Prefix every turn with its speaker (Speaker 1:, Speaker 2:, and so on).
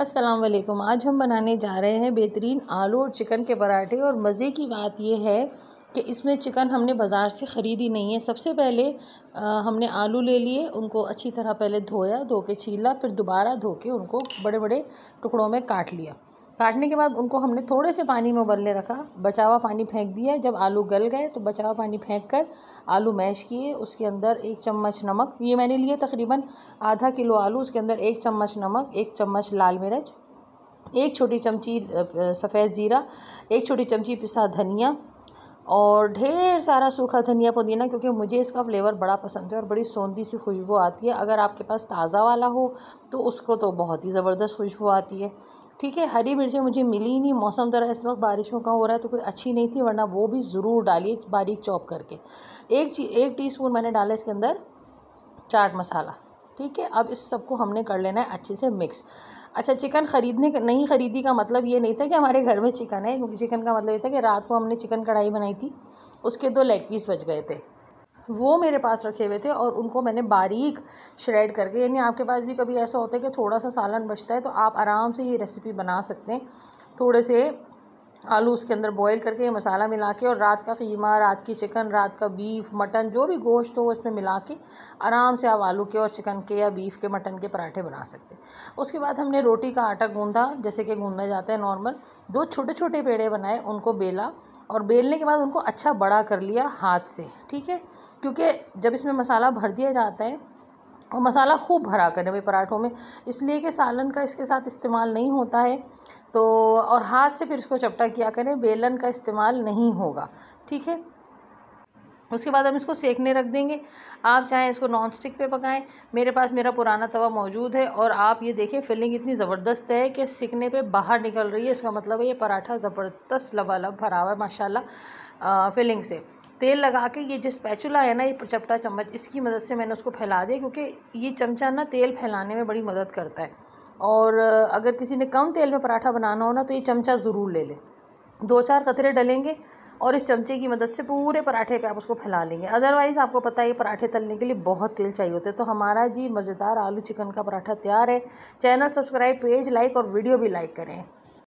Speaker 1: अस्सलाम आज हम बनाने जा रहे हैं बेहतरीन आलू और चिकन के पराठे और मज़े की बात यह है कि इसमें चिकन हमने बाज़ार से ख़रीदी नहीं है सबसे पहले आ, हमने आलू ले लिए उनको अच्छी तरह पहले धोया धो के छीला फिर दोबारा धो के उनको बड़े बड़े टुकड़ों में काट लिया काटने के बाद उनको हमने थोड़े से पानी में उबलने रखा बचा हुआ पानी फेंक दिया जब आलू गल गए तो बचा हुआ पानी फेंक कर आलू मैश किए उसके अंदर एक चम्मच नमक ये मैंने लिए तकरीबन आधा किलो आलू उसके अंदर एक चम्मच नमक एक चम्मच लाल मिर्च एक छोटी चमची सफ़ेद ज़ीरा एक छोटी चमची पिसा धनिया और ढेर सारा सूखा धनिया पुदीना क्योंकि मुझे इसका फ्लेवर बड़ा पसंद है और बड़ी सौंदी सी खुशबू आती है अगर आपके पास ताज़ा वाला हो तो उसको तो बहुत ही ज़बरदस्त खुशबू आती है ठीक है हरी मिर्चें मुझे मिली ही नहीं मौसम ज़रा इस वक्त बारिशों का हो रहा है तो कोई अच्छी नहीं थी वरना वो भी ज़रूर डालिए बारीक चॉप करके एक ची एक टी मैंने डाला इसके अंदर चाट मसाला ठीक है अब इस सबको हमने कर लेना है अच्छे से मिक्स अच्छा चिकन ख़रीदने नहीं ख़रीदी का मतलब ये नहीं था कि हमारे घर में चिकन है क्योंकि चिकन का मतलब ये था कि रात को हमने चिकन कढ़ाई बनाई थी उसके दो लेग पीस बच गए थे वो मेरे पास रखे हुए थे और उनको मैंने बारीक श्रेड करके यानी आपके पास भी कभी ऐसा होता है कि थोड़ा सा सालन बचता है तो आप आराम से ये रेसिपी बना सकते हैं थोड़े से आलू उसके अंदर बॉईल करके मसाला मिला के और रात का कीमा रात की चिकन रात का बीफ मटन जो भी गोश्त हो उसमें मिला के आराम से आप आलू के और चिकन के या बीफ के मटन के पराठे बना सकते हैं उसके बाद हमने रोटी का आटा गूंधा जैसे कि गूंधा जाता है नॉर्मल दो छोटे छोटे पेड़े बनाए उनको बेला और बेलने के बाद उनको अच्छा बड़ा कर लिया हाथ से ठीक है क्योंकि जब इसमें मसाला भर दिया जाता है और मसाला खूब भरा करें भाई पराठों में इसलिए कि सालन का इसके साथ इस्तेमाल नहीं होता है तो और हाथ से फिर इसको चपटा किया करें बेलन का इस्तेमाल नहीं होगा ठीक है उसके बाद हम इसको सेकने रख देंगे आप चाहें इसको नॉन स्टिक पे पकाएं मेरे पास मेरा पुराना तवा मौजूद है और आप ये देखें फिलिंग इतनी ज़बरदस्त है कि सिकने पे बाहर निकल रही है इसका मतलब है ये पराठा ज़बरदस्त लबालब भरा हुआ है माशाल्लाह फिलिंग से तेल लगा के ये जो स्पैचुला है ना ये चपटा चम्मच इसकी मदद से मैंने उसको फैला दिया क्योंकि ये चमचा ना तेल फैलाने में बड़ी मदद करता है और अगर किसी ने कम तेल में पराठा बनाना हो ना तो ये चमचा ज़रूर ले लें दो चार कतरे डलेंगे और इस चमचे की मदद से पूरे पराठे पे आप उसको फैला लेंगे अदरवाइज़ आपको पता है ये पराठे तलने के लिए बहुत तेल चाहिए होते हैं तो हमारा जी मज़ेदार आलू चिकन का पराठा तैयार है चैनल सब्सक्राइब पेज लाइक और वीडियो भी लाइक करें